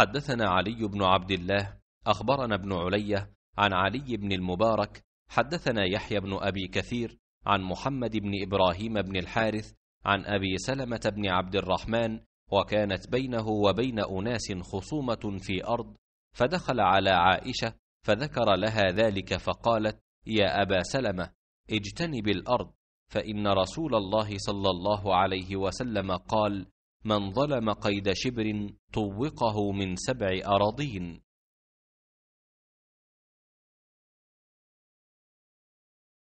حدثنا علي بن عبد الله أخبرنا ابن علية عن علي بن المبارك حدثنا يحيى بن أبي كثير عن محمد بن إبراهيم بن الحارث عن أبي سلمة بن عبد الرحمن وكانت بينه وبين أناس خصومة في أرض فدخل على عائشة فذكر لها ذلك فقالت يا أبا سلمة اجتنب الأرض فإن رسول الله صلى الله عليه وسلم قال من ظلم قيد شبر طوقه من سبع أراضين